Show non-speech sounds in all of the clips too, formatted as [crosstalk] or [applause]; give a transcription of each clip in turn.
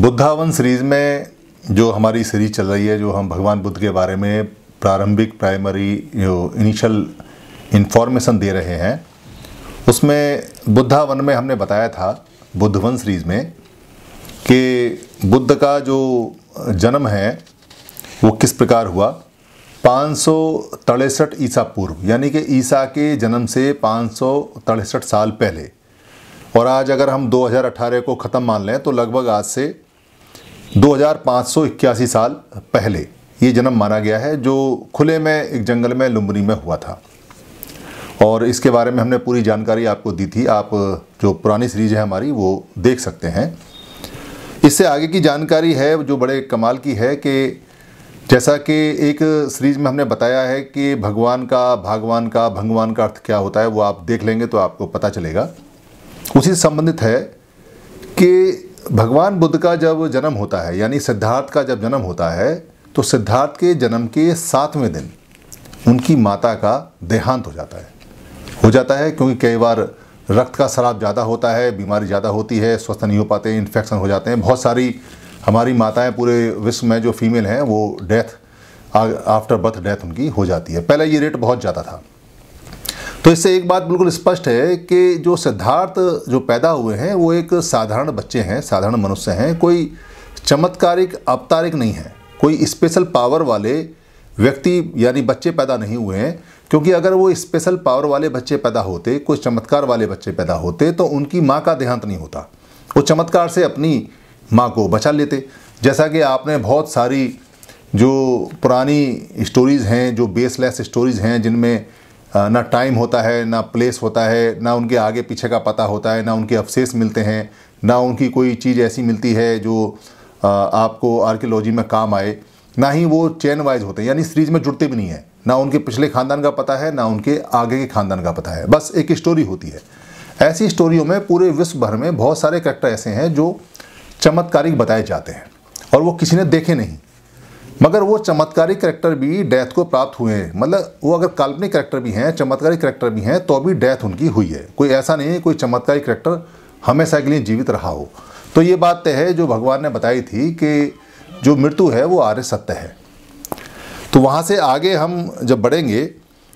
बुद्धावन series में जो हमारी सीरीज चल रही है जो हम भगवान बुद्ध के बारे में प्रारंभिक प्राइमरी जो इनिशियल इन्फॉर्मेशन दे रहे हैं उसमें बुद्धावन में हमने बताया था बुद्धवन सीरीज़ में कि बुद्ध का जो जन्म है वो किस प्रकार हुआ पाँच सौ ईसा पूर्व यानी कि ईसा के जन्म से पाँच सौ साल पहले और आज अगर हम 2018 को ख़त्म मान लें तो लगभग आज से 2581 साल पहले ये जन्म माना गया है जो खुले में एक जंगल में लुम्बनी में हुआ था और इसके बारे में हमने पूरी जानकारी आपको दी थी आप जो पुरानी सीरीज है हमारी वो देख सकते हैं इससे आगे की जानकारी है जो बड़े कमाल की है कि जैसा कि एक सीरीज में हमने बताया है कि भगवान का भागवान का भगवान का अर्थ क्या होता है वो आप देख लेंगे तो आपको पता चलेगा उसी से संबंधित है कि भगवान बुद्ध का जब जन्म होता है यानी सिद्धार्थ का जब जन्म होता है तो सिद्धार्थ के जन्म के सातवें दिन उनकी माता का देहांत हो जाता है हो जाता है क्योंकि कई बार रक्त का शराब ज़्यादा होता है बीमारी ज़्यादा होती है स्वस्थ नहीं हो पाते इन्फेक्शन हो जाते हैं बहुत सारी हमारी माताएं पूरे विश्व में जो फीमेल हैं वो डेथ आफ्टर बर्थ डेथ उनकी हो जाती है पहले ये रेट बहुत ज़्यादा था तो इससे एक बात बिल्कुल स्पष्ट है कि जो सिद्धार्थ जो पैदा हुए हैं वो एक साधारण बच्चे हैं साधारण मनुष्य हैं कोई चमत्कारिक अवतारिक नहीं है कोई स्पेशल पावर वाले व्यक्ति यानी बच्चे पैदा नहीं हुए हैं क्योंकि अगर वो स्पेशल पावर वाले बच्चे पैदा होते कोई चमत्कार वाले बच्चे पैदा होते तो उनकी माँ का देहांत नहीं होता वो चमत्कार से अपनी माँ को बचा लेते जैसा कि आपने बहुत सारी जो पुरानी स्टोरीज़ हैं जो बेसलेस स्टोरीज़ हैं जिनमें ना टाइम होता है ना प्लेस होता है ना उनके आगे पीछे का पता होता है ना उनके अवशेष मिलते हैं ना उनकी कोई चीज़ ऐसी मिलती है जो आपको आर्कियोलॉजी में काम आए ना ही वो चैन वाइज होते हैं यानी सीरीज में जुड़ते भी नहीं हैं ना उनके पिछले खानदान का पता है ना उनके आगे के खानदान का पता है बस एक स्टोरी होती है ऐसी स्टोरियों में पूरे विश्व भर में बहुत सारे करेक्टर ऐसे हैं जो चमत्कारिक बताए जाते हैं और वो किसी ने देखे नहीं मगर वो चमत्कारी करेक्टर भी डेथ को प्राप्त हुए हैं मतलब वो अगर काल्पनिक करेक्टर भी हैं चमत्कारी करेक्टर भी हैं तो भी डेथ उनकी हुई है कोई ऐसा नहीं है कोई चमत्कारी करेक्टर हमेशा के लिए जीवित रहा हो तो ये बात तय है जो भगवान ने बताई थी कि जो मृत्यु है वो आर्य सत्य है तो वहाँ से आगे हम जब बढ़ेंगे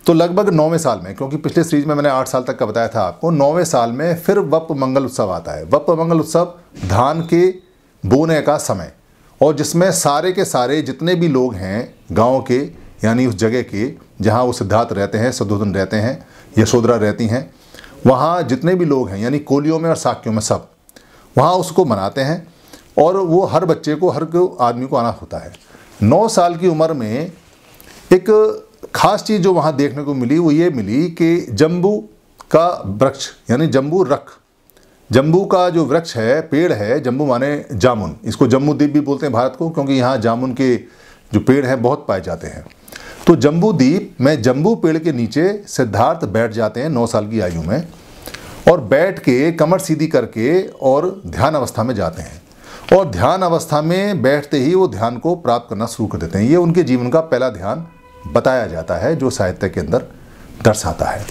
तो लगभग नौवें साल में क्योंकि पिछले सीरीज में मैंने आठ साल तक का बताया था आपको नौवें साल में फिर वप मंगल उत्सव आता है वप मंगल उत्सव धान के बोने का समय और जिसमें सारे के सारे जितने भी लोग हैं गांव के यानी उस जगह के जहां वो सिद्धार्थ रहते हैं सदोधन रहते हैं यशोधरा रहती हैं वहाँ जितने भी लोग हैं यानी कोलियों में और साक्यों में सब वहाँ उसको मनाते हैं और वो हर बच्चे को हर आदमी को आना होता है नौ साल की उम्र में एक खास चीज़ जो वहाँ देखने को मिली वो ये मिली कि जम्बू का वृक्ष यानी जम्बू रख जम्बू का जो वृक्ष है पेड़ है जम्बू माने जामुन इसको जम्मू द्वीप भी बोलते हैं भारत को क्योंकि यहाँ जामुन के जो पेड़ हैं बहुत पाए जाते हैं तो जम्बू द्वीप में जम्बू पेड़ के नीचे सिद्धार्थ बैठ जाते हैं नौ साल की आयु में और बैठ के कमर सीधी करके और ध्यान अवस्था में जाते हैं और ध्यान अवस्था में बैठते ही वो ध्यान को प्राप्त करना शुरू कर देते हैं ये उनके जीवन का पहला ध्यान बताया जाता है जो साहित्य के अंदर दर्शाता है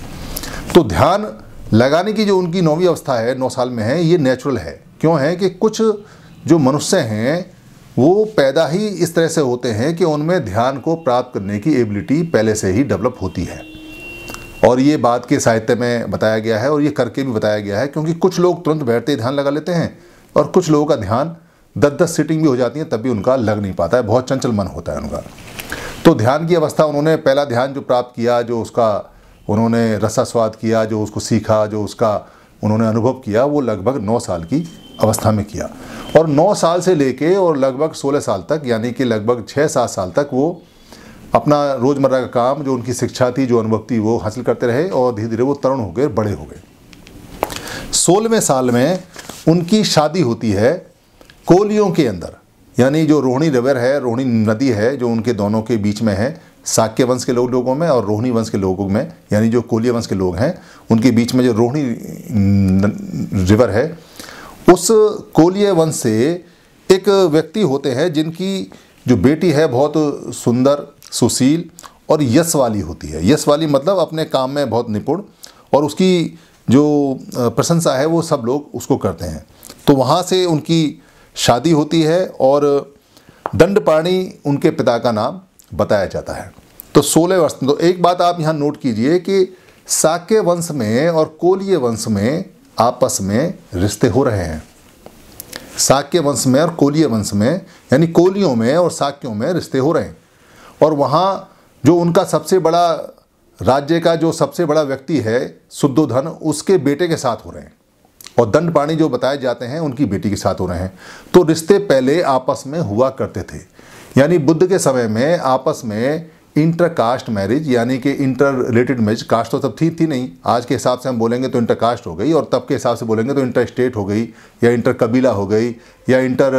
तो ध्यान लगाने की जो उनकी नौवीं अवस्था है नौ साल में है ये नेचुरल है क्यों है कि कुछ जो मनुष्य हैं वो पैदा ही इस तरह से होते हैं कि उनमें ध्यान को प्राप्त करने की एबिलिटी पहले से ही डेवलप होती है और ये बात के साहित्य में बताया गया है और ये करके भी बताया गया है क्योंकि कुछ लोग तुरंत बैठते ही ध्यान लगा लेते हैं और कुछ लोगों का ध्यान दस दस सीटिंग भी हो जाती है तब भी उनका लग नहीं पाता है बहुत चंचल मन होता है उनका तो ध्यान की अवस्था उन्होंने पहला ध्यान जो प्राप्त किया जो उसका उन्होंने रसा स्वाद किया जो उसको सीखा जो उसका उन्होंने अनुभव किया वो लगभग नौ साल की अवस्था में किया और नौ साल से लेके और लगभग सोलह साल तक यानी कि लगभग छः सात साल तक वो अपना रोज़मर्रा का काम जो उनकी शिक्षा थी जो अनुभव थी वो हासिल करते रहे और धीरे धीरे वो तरुण हो गए बड़े हो गए सोलहवें साल में उनकी शादी होती है कोलियों के अंदर यानी जो रोहिणी रिवर है रोहिणी नदी है जो उनके दोनों के बीच में है साक्य वंश के लोगों में और रोहिणी वंश के लोगों में यानी जो कोलिया वंश के लोग हैं उनके बीच में जो रोहिणी रिवर है उस कोलिया वंश से एक व्यक्ति होते हैं जिनकी जो बेटी है बहुत सुंदर सुशील और यश वाली होती है यश वाली मतलब अपने काम में बहुत निपुण और उसकी जो प्रशंसा है वो सब लोग उसको करते हैं तो वहाँ से उनकी शादी होती है और दंडपाणी उनके पिता का नाम बताया जाता है तो सोलह वर्ष तो एक बात आप यहाँ नोट कीजिए कि साके वंश में और कोलिय वंश में आपस में रिश्ते हो रहे हैं साक्य वंश में और कोलिय वंश में यानी कोलियों में और साक्यों में रिश्ते हो रहे हैं और वहाँ जो उनका सबसे बड़ा राज्य का जो सबसे बड़ा व्यक्ति है शुद्धोधन उसके बेटे के साथ हो रहे हैं और दंड पाणी जो बताए जाते हैं उनकी बेटी के साथ हो रहे हैं तो रिश्ते पहले आपस में हुआ करते थे यानी बुद्ध के समय में आपस में इंटर कास्ट मैरिज यानी कि इंटर रिलेटेड मैरिज कास्ट तो तब थी थी नहीं आज के हिसाब से हम बोलेंगे तो इंटर कास्ट हो गई और तब के हिसाब से बोलेंगे तो इंटर स्टेट हो गई या इंटर कबीला हो गई या इंटर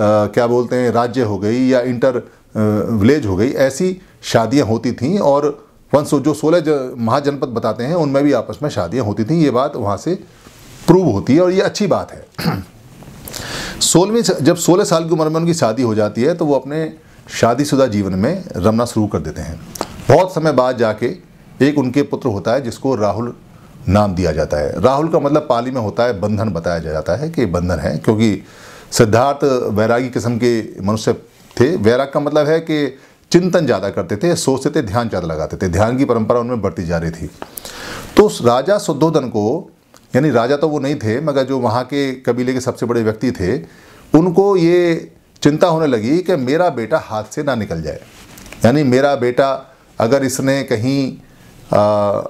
आ, क्या बोलते हैं राज्य हो गई या इंटर विलेज हो गई ऐसी शादियाँ होती थी और वन सो जो सोलह महाजनपद बताते हैं उनमें भी आपस में शादियाँ होती थी ये बात वहाँ से प्रूव होती है और ये अच्छी बात है [clears throat] सोलहवीं जब सोलह साल की उम्र में उनकी शादी हो जाती है तो वो अपने शादीशुदा जीवन में रमना शुरू कर देते हैं बहुत समय बाद जाके एक उनके पुत्र होता है जिसको राहुल नाम दिया जाता है राहुल का मतलब पाली में होता है बंधन बताया जाता है कि बंधन है क्योंकि सिद्धार्थ वैरागी किस्म के मनुष्य थे वैराग का मतलब है कि चिंतन ज़्यादा करते थे सोचते थे ध्यान ज़्यादा लगाते थे ध्यान की परंपरा उनमें बढ़ती जा रही थी तो उस राजा शुद्धोधन को यानी राजा तो वो नहीं थे मगर जो वहाँ के कबीले के सबसे बड़े व्यक्ति थे उनको ये चिंता होने लगी कि मेरा बेटा हाथ से ना निकल जाए यानी मेरा बेटा अगर इसने कहीं आ,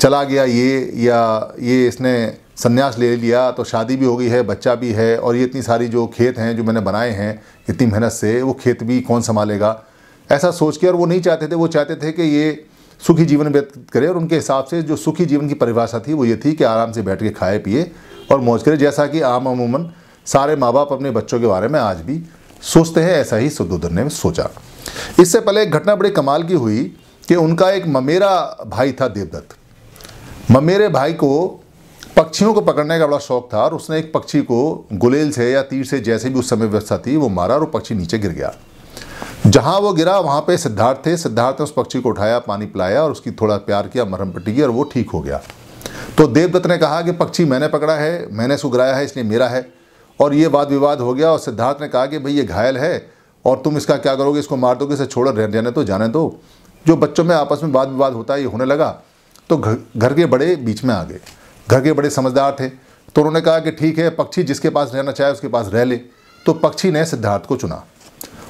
चला गया ये या ये इसने संन्यास ले लिया तो शादी भी हो गई है बच्चा भी है और ये इतनी सारी जो खेत हैं जो मैंने बनाए हैं इतनी मेहनत से वो खेत भी कौन संभालेगा ऐसा सोच के और वो नहीं चाहते थे वो चाहते थे कि ये सुखी जीवन व्यतीत करे और उनके हिसाब से जो सुखी जीवन की परिभाषा थी वो ये थी कि आराम से बैठ के खाए पिए और मौज करे जैसा कि आम अमूमन सारे माँ बाप अपने बच्चों के बारे में आज भी सोचते हैं ऐसा ही सुदोधन ने सोचा इससे पहले एक घटना बड़ी कमाल की हुई कि उनका एक ममेरा भाई था देवदत्त ममेरे भाई को पक्षियों को पकड़ने का बड़ा शौक था और उसने एक पक्षी को गुलेल से या तीर से जैसे भी उस समय व्यवस्था थी वो मारा और पक्षी नीचे गिर गया जहां वो गिरा वहां पे सिद्धार्थ थे सिद्धार्थ ने उस पक्षी को उठाया पानी पिलाया और उसकी थोड़ा प्यार किया मरहम पट्टी की और वो ठीक हो गया तो देवदत्त ने कहा कि पक्षी मैंने पकड़ा है मैंने सुगराया है इसलिए मेरा है और ये वाद विवाद हो गया और सिद्धार्थ ने कहा कि भाई ये घायल है और तुम इसका क्या करोगे इसको मार दोगे इसे छोड़ रहने तो जाने दो जो बच्चों में आपस में वाद विवाद होता है ये होने लगा तो घर के बड़े बीच में आ गए घर के बड़े समझदार थे तो उन्होंने कहा कि ठीक है पक्षी जिसके पास रहना चाहे उसके पास रह ले तो पक्षी ने सिद्धार्थ को चुना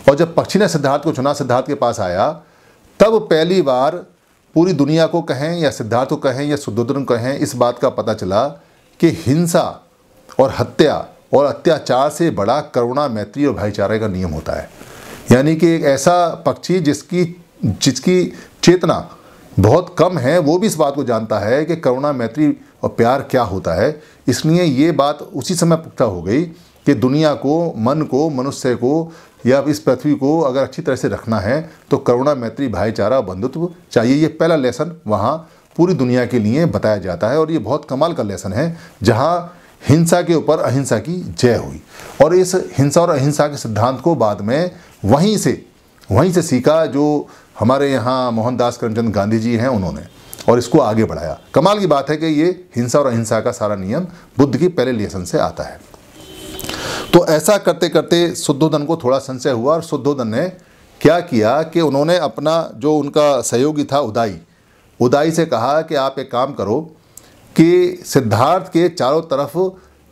और जब पक्षी ने सिद्धार्थ को चुना सिद्धार्थ के पास आया तब पहली बार पूरी दुनिया को कहें या सिद्धार्थ को कहें या शुद्धोधन कहें इस बात का पता चला कि हिंसा और हत्या और अत्याचार से बड़ा करुणा मैत्री और भाईचारे का नियम होता है यानी कि एक ऐसा पक्षी जिसकी जिसकी चेतना बहुत कम है वो भी इस बात को जानता है कि करुणा मैत्री और प्यार क्या होता है इसलिए ये बात उसी समय पुख्ता हो गई कि दुनिया को मन को मनुष्य को या इस पृथ्वी को अगर अच्छी तरह से रखना है तो करुणा मैत्री भाईचारा बंधुत्व चाहिए ये पहला लेसन वहाँ पूरी दुनिया के लिए बताया जाता है और ये बहुत कमाल का लेसन है जहाँ हिंसा के ऊपर अहिंसा की जय हुई और इस हिंसा और अहिंसा के सिद्धांत को बाद में वहीं से वहीं से सीखा जो हमारे यहाँ मोहनदास करमचंद गांधी जी हैं उन्होंने और इसको आगे बढ़ाया कमाल की बात है कि ये हिंसा और अहिंसा का सारा नियम बुद्ध की पहले लेसन से आता है तो ऐसा करते करते शुद्धोधन को थोड़ा संशय हुआ और शुद्धोधन ने क्या किया कि उन्होंने अपना जो उनका सहयोगी था उदाई उदाई से कहा कि आप एक काम करो कि सिद्धार्थ के चारों तरफ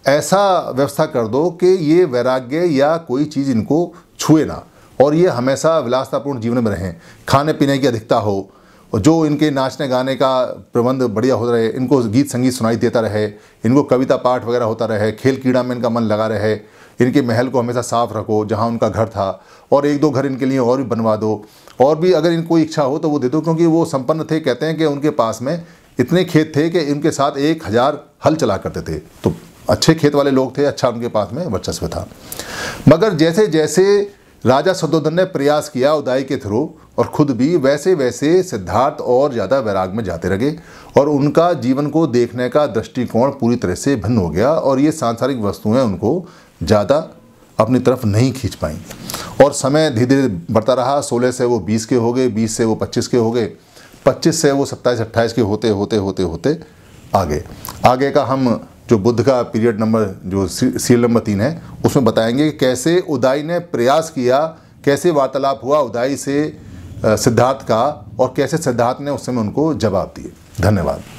ऐसा व्यवस्था कर दो कि ये वैराग्य या कोई चीज़ इनको छुए ना और ये हमेशा विलासतापूर्ण जीवन में रहें खाने पीने की अधिकता हो जो इनके नाचने गाने का प्रबंध बढ़िया होता रहे इनको गीत संगीत सुनाई देता रहे इनको कविता पाठ वगैरह होता रहे खेल कीड़ा में इनका मन लगा रहे इनके महल को हमेशा साफ रखो जहाँ उनका घर था और एक दो घर इनके लिए और भी बनवा दो और भी अगर इनको इच्छा हो तो वो दे दो क्योंकि वो संपन्न थे कहते हैं कि उनके पास में इतने खेत थे कि इनके साथ एक हज़ार हल चला करते थे तो अच्छे खेत वाले लोग थे अच्छा उनके पास में वर्चस्व था मगर जैसे जैसे राजा सदोधन ने प्रयास किया उदाई के थ्रू और खुद भी वैसे वैसे सिद्धार्थ और ज़्यादा वैराग में जाते रहे और उनका जीवन को देखने का दृष्टिकोण पूरी तरह से भिन्न हो गया और ये सांसारिक वस्तुएं उनको ज़्यादा अपनी तरफ नहीं खींच पाई और समय धीरे धीरे बढ़ता रहा सोलह से वो बीस के हो गए बीस से वो पच्चीस के हो गए 25 से वो 27 28 के होते होते होते होते आगे आगे का हम जो बुद्ध का पीरियड नंबर जो सीरियल नंबर तीन है उसमें बताएंगे कि कैसे उदाई ने प्रयास किया कैसे वार्तालाप हुआ उदाई से सिद्धार्थ का और कैसे सिद्धार्थ ने उस समय उनको जवाब दिए धन्यवाद